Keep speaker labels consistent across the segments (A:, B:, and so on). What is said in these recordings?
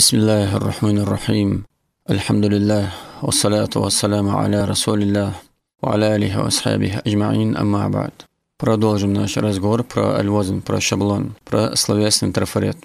A: بسم الله الرحمن الرحيم الحمد لله والصلاة والسلام على رسول الله وعلى آله وأصحابه أجمعين أما بعد Продолжим наш разговор про альвозен, про шаблон, про словесный трафарет.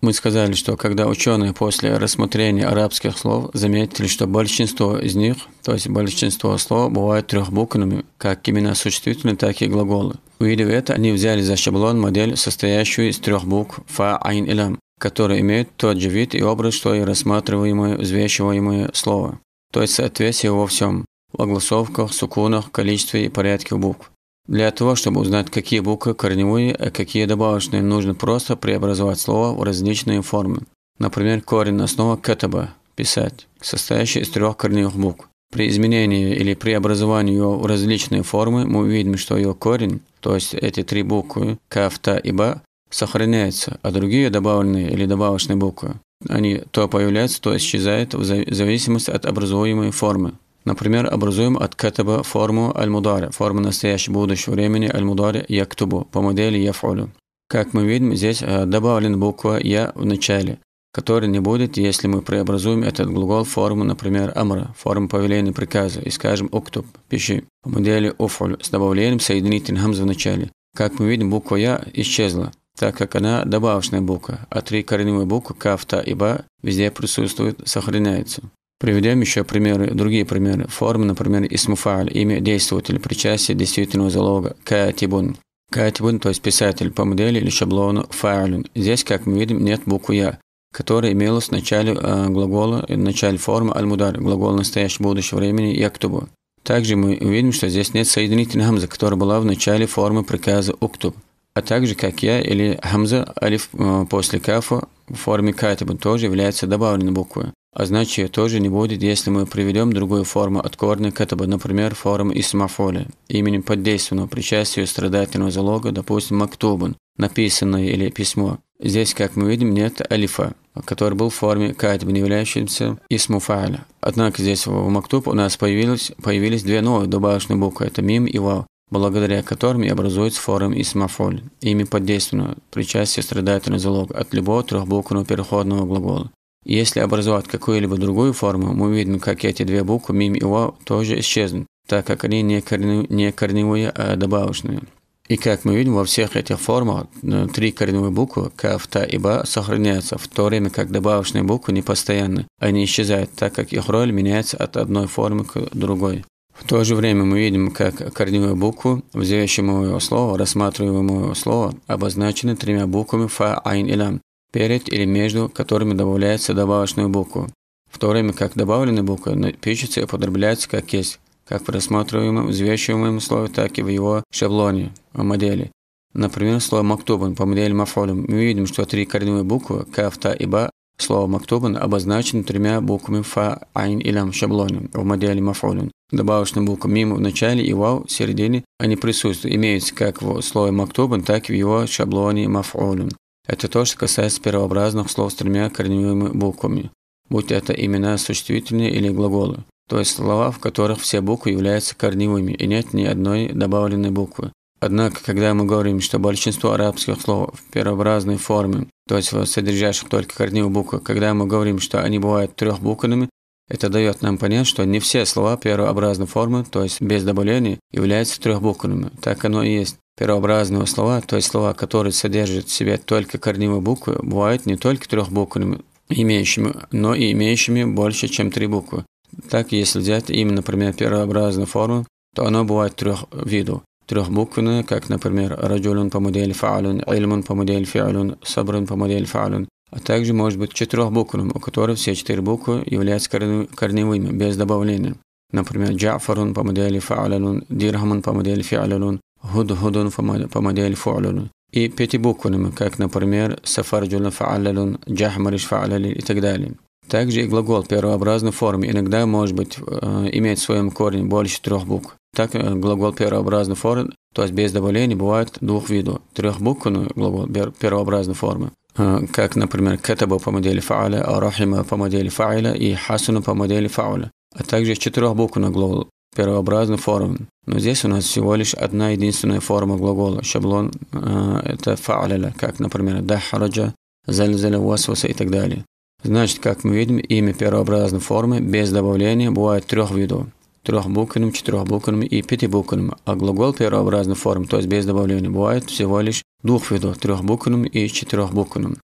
A: Мы сказали, что когда ученые после рассмотрения арабских слов заметили, что большинство из них, то есть большинство слов, бывают трехбуквенными, как имена существительные, так и глаголы. Увидев это, они взяли за шаблон модель, состоящую из трех букв «фа айн илам которые имеют тот же вид и образ, что и рассматриваемое, взвешиваемое слово, то есть соответствие во всем – в огласовках, сукунах, количестве и порядке букв. Для того, чтобы узнать, какие буквы корневые, а какие добавочные, нужно просто преобразовать слово в различные формы. Например, корень основа кетаба – «писать», состоящий из трех корневых букв. При изменении или преобразовании его в различные формы мы увидим, что ее корень, то есть эти три буквы «каф», «та» и «ба» сохраняется, а другие добавленные или добавочные буквы, они то появляются, то исчезают в зависимости от образуемой формы. Например, образуем от катаба форму аль-мудари, форму настоящего будущего времени аль-мудари яктубу по модели яфулю. Как мы видим, здесь э, добавлена буква «я» в начале, которой не будет, если мы преобразуем этот глагол в форму, например, амра, форму повеления приказа, и скажем «уктуб» – «пиши», по модели «уфуль» с добавлением соединительной хамзы в начале. Как мы видим, буква «я» исчезла, так как она добавочная буква, а три коренные буквы «каф», «та» и «ба» везде присутствуют, сохраняются. Приведем еще примеры, другие примеры. Формы, например, «исмуфаль» – имя действователя, причастие действительного залога, «катибун». «Катибун», то есть писатель, по модели или шаблону «фаалюн». Здесь, как мы видим, нет буквы «я», которая имелась в начале э, глагола, в начале формы альмудар, глагол настоящего будущего времени «яктубу». Также мы видим, что здесь нет соединительной хамзы, которая была в начале формы приказа «уктуб». А также, как я или Хамза, алиф э, после кафа в форме катиба тоже является добавленной буквой. А значит, тоже не будет, если мы приведем другую форму от корня катаба, например, форму исмафоли, именем поддейственного причастия страдательного залога, допустим, мактубан, написанное или письмо. Здесь, как мы видим, нет алифа, который был в форме катиба, не являющимся исмуфаля. Однако здесь в мактуб у нас появились появились две новые добавочные буквы – это мим и вау благодаря которым и образуются формы смофоль, Ими под действием причастие страдательный залог от любого трехбуквенного переходного глагола. если образовать какую-либо другую форму, мы видим, как эти две буквы мимо его тоже исчезнут, так как они не, корне... не корневые, а добавочные. И как мы видим, во всех этих формах э, три корневые буквы «каф», «та» и «ба» сохраняются, в то время как добавочные буквы непостоянны. Они исчезают, так как их роль меняется от одной формы к другой. В то же время мы видим, как корневую букву, взящему слово, рассматриваемое слово, обозначены тремя буквами фа, айн и лям, перед или между которыми добавляется добавочную букву. В то время как добавленная буква пишется и употребляется как есть, как в рассматриваемом взвешиваемом слове, так и в его шаблоне, модели. Например, слово «мактубан» по модели «мафолем». Мы видим, что три корневые буквы «каф», «та» и «ба» Слово «мактубан» обозначено тремя буквами «фа», «айн» и «лям» шаблоне в модели «мафулин». Добавочная буква «мим» в начале и «вау» в середине они присутствуют, имеются как в слове «мактубан», так и в его шаблоне «мафулин». Это то, что касается первообразных слов с тремя корневыми буквами, будь это имена существительные или глаголы, то есть слова, в которых все буквы являются корневыми и нет ни одной добавленной буквы. Однако, когда мы говорим, что большинство арабских слов в первообразной форме, то есть содержащих только корневые буквы, когда мы говорим, что они бывают трехбуквенными, это дает нам понять, что не все слова первообразной формы, то есть без добавления, являются трехбуквенными. Так оно и есть. Первообразные слова, то есть слова, которые содержат в себе только корневые буквы, бывают не только трехбуквенными, имеющими, но и имеющими больше, чем три буквы. Так, если взять именно, например, первообразную форму, то оно бывает трех видов. Трех трехбуквенные, как, например, раджулюн по модели фаалюн, ильмун по модели фиалюн, сабрун по модели фаалюн, а также может быть четырехбуквенным, у которого все четыре буквы являются корневыми, без добавления. Например, джафарун по модели фаалюн, дирхамун по модели фиалюн, худхудун по модели фуалюн. И пятибуквенными, как, например, сафарджулун фаалюн, джахмариш фаалюн и так далее. Также и глагол первообразной формы иногда может быть, э, иметь в своем корне больше трех букв. Так, э, глагол первообразной формы, то есть без добавления, бывает двух видов. Трехбуквенный глагол первообразной формы, э, как, например, кетабу по модели «фааля», арахима по модели «фааля» и «хасуна» по модели «фауля», а также четырехбуквенный глагол первообразной формы. Но здесь у нас всего лишь одна единственная форма глагола. Шаблон э, это фааляля, как, например, дахараджа, зальзаля васваса и так далее. Значит, как мы видим, имя первообразной формы без добавления бывает трех видов трехбуквенным, четырехбуквенным и пятибуквенным, а глагол первообразной формы, то есть без добавления, бывает всего лишь двух видов – трехбуквенным и четырехбуквенным.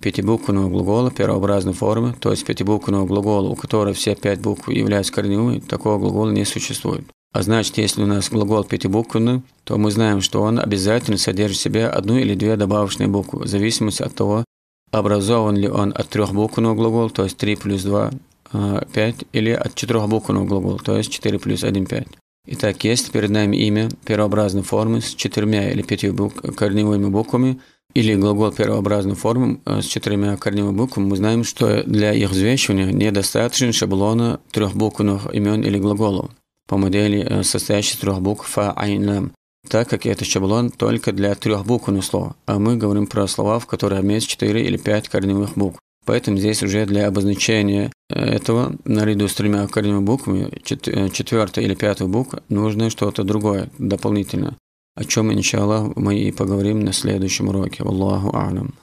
A: Пятибуквенного глагола первообразной формы, то есть пятибуквенного глагола, у которого все пять букв являются корневыми, такого глагола не существует. А значит, если у нас глагол пятибуквенный, то мы знаем, что он обязательно содержит в себе одну или две добавочные буквы, в зависимости от того, образован ли он от трехбуквенного глагола, то есть 3 плюс 2, 5 или от четырехбуквенного глагола, то есть 4 плюс 1, 5. Итак, есть перед нами имя первообразной формы с четырьмя или пятью букв корневыми буквами или глагол первообразной формы э, с четырьмя корневыми буквами. Мы знаем, что для их взвешивания недостаточно шаблона трехбуквенных имен или глаголов по модели э, состоящей из трех букв «фа», «айн», «лам», так как это шаблон только для трех буквенных слов, а мы говорим про слова, в которых имеется четыре или пять корневых букв. Поэтому здесь уже для обозначения э, этого наряду с тремя коренными буквами, э, четвертой или пятой буквы, нужно что-то другое дополнительно, о чем, иншаллах, мы и поговорим на следующем уроке. Аллаху алям.